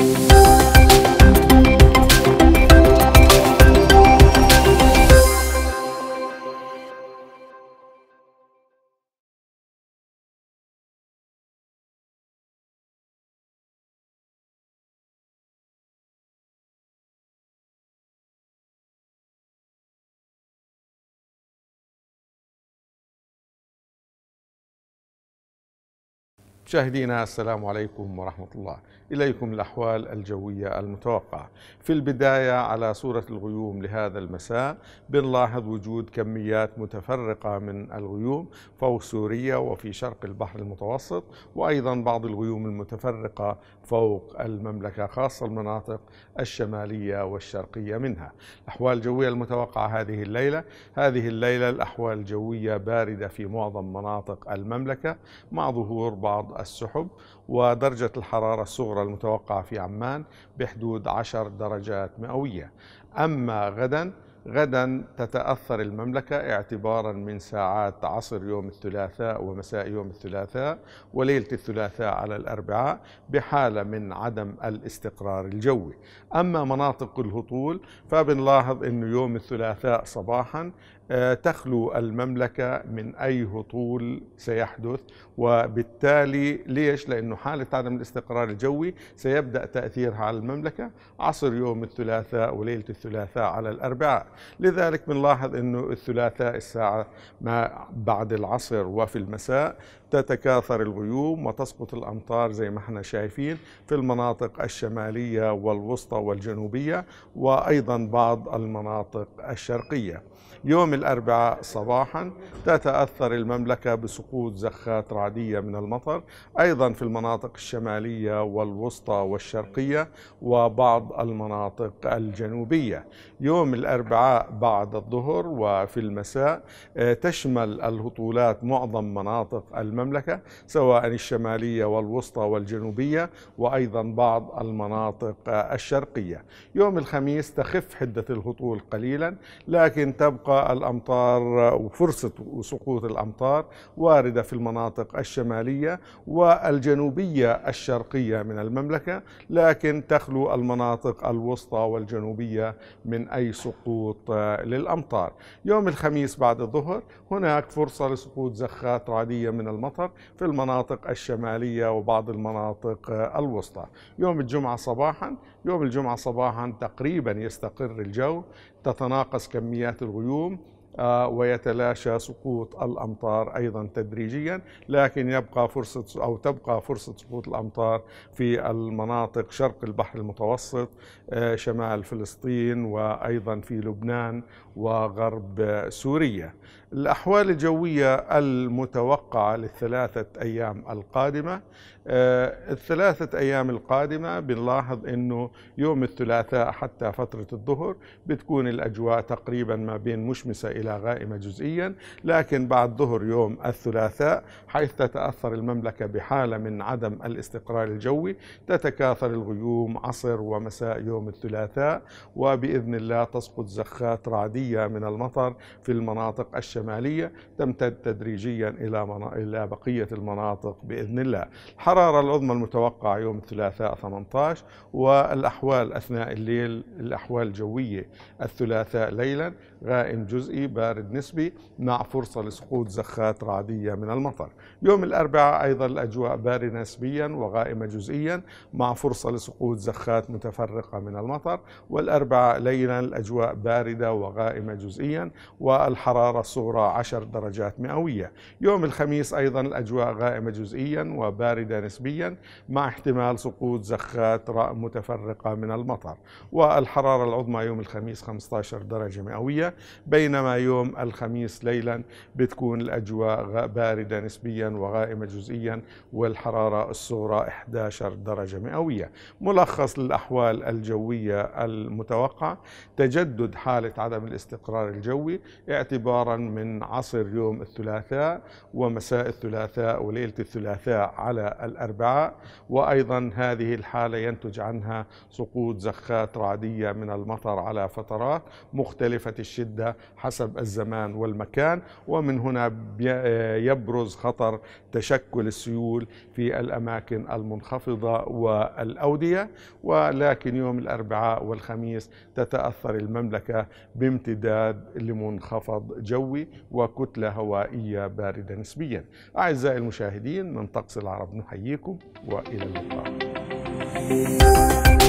you مشاهدينا السلام عليكم ورحمة الله إليكم الأحوال الجوية المتوقعة في البداية على صورة الغيوم لهذا المساء بنلاحظ وجود كميات متفرقة من الغيوم فوق سوريا وفي شرق البحر المتوسط وأيضا بعض الغيوم المتفرقة فوق المملكة خاصة المناطق الشمالية والشرقية منها الأحوال الجوية المتوقعة هذه الليلة هذه الليلة الأحوال الجوية باردة في معظم مناطق المملكة مع ظهور بعض السحب ودرجة الحرارة الصغرى المتوقعة في عمان بحدود 10 درجات مئوية أما غدا غدا تتأثر المملكة اعتبارا من ساعات عصر يوم الثلاثاء ومساء يوم الثلاثاء وليلة الثلاثاء على الأربعاء بحالة من عدم الاستقرار الجوي أما مناطق الهطول فبنلاحظ أنه يوم الثلاثاء صباحا آه، تخلو المملكة من أي هطول سيحدث وبالتالي ليش؟ لأنه حالة عدم الاستقرار الجوي سيبدأ تأثيرها على المملكة عصر يوم الثلاثاء وليلة الثلاثاء على الأربعاء لذلك بنلاحظ أنه الثلاثاء الساعة ما بعد العصر وفي المساء تتكاثر الغيوم وتسقط الأمطار زي ما احنا شايفين في المناطق الشمالية والوسطى والجنوبية وأيضا بعض المناطق الشرقية يوم الأربعاء صباحا تتأثر المملكة بسقوط زخات رعدية من المطر أيضا في المناطق الشمالية والوسطى والشرقية وبعض المناطق الجنوبية يوم الأربعاء بعد الظهر وفي المساء آه، تشمل الهطولات معظم مناطق المملكة المملكة سواء الشمالية والوسطى والجنوبية وأيضا بعض المناطق الشرقية يوم الخميس تخف حدة الهطول قليلا لكن تبقى الأمطار وفرصة سقوط الأمطار واردة في المناطق الشمالية والجنوبية الشرقية من المملكة لكن تخلو المناطق الوسطى والجنوبية من أي سقوط للأمطار يوم الخميس بعد الظهر هناك فرصة لسقوط زخات رعدية من المطار المطر في المناطق الشمالية وبعض المناطق آه، الوسطى يوم الجمعة صباحا يوم الجمعة صباحا تقريبا يستقر الجو تتناقص كميات الغيوم آه، ويتلاشى سقوط الامطار ايضا تدريجيا لكن يبقى فرصه او تبقى فرصه سقوط الامطار في المناطق شرق البحر المتوسط آه، شمال فلسطين وايضا في لبنان وغرب سوريا. الاحوال الجويه المتوقعه للثلاثه ايام القادمه آه، الثلاثه ايام القادمه بنلاحظ انه يوم الثلاثاء حتى فتره الظهر بتكون الاجواء تقريبا ما بين مشمسه إلى غائمة جزئيا لكن بعد ظهر يوم الثلاثاء حيث تتأثر المملكة بحالة من عدم الاستقرار الجوي تتكاثر الغيوم عصر ومساء يوم الثلاثاء وبإذن الله تسقط زخات رعدية من المطر في المناطق الشمالية تمتد تدريجيا إلى إلى بقية المناطق بإذن الله الحرارة العظمى المتوقعة يوم الثلاثاء 18 والأحوال أثناء الليل الأحوال الجوية الثلاثاء ليلا غائم جزئي بارد نسبي مع فرصة لسقوط زخات رعدية من المطر يوم الأربعاء أيضا الأجواء باردة نسبيا وغائمة جزئيا مع فرصة لسقوط زخات متفرقة من المطر والأربعاء ليلا الأجواء باردة وغائمة جزئيا والحرارة الصغرى 10 درجات مئوية يوم الخميس أيضا الأجواء غائمة جزئيا وباردة نسبيا مع احتمال سقوط زخات متفرقة من المطر والحرارة العظمى يوم الخميس 15 درجة مئوية بينما يوم الخميس ليلا بتكون الأجواء باردة نسبيا وغائمة جزئيا والحرارة الصغرى 11 درجة مئوية ملخص للأحوال الجوية المتوقعة تجدد حالة عدم الاستقرار الجوي اعتبارا من عصر يوم الثلاثاء ومساء الثلاثاء وليلة الثلاثاء على الأربعاء وأيضا هذه الحالة ينتج عنها سقوط زخات رعدية من المطر على فترات مختلفة الشدة حسب حسب الزمان والمكان ومن هنا يبرز خطر تشكل السيول في الأماكن المنخفضة والأودية ولكن يوم الأربعاء والخميس تتأثر المملكة بامتداد لمنخفض جوي وكتلة هوائية باردة نسبيا أعزائي المشاهدين من طقس العرب نحييكم وإلى اللقاء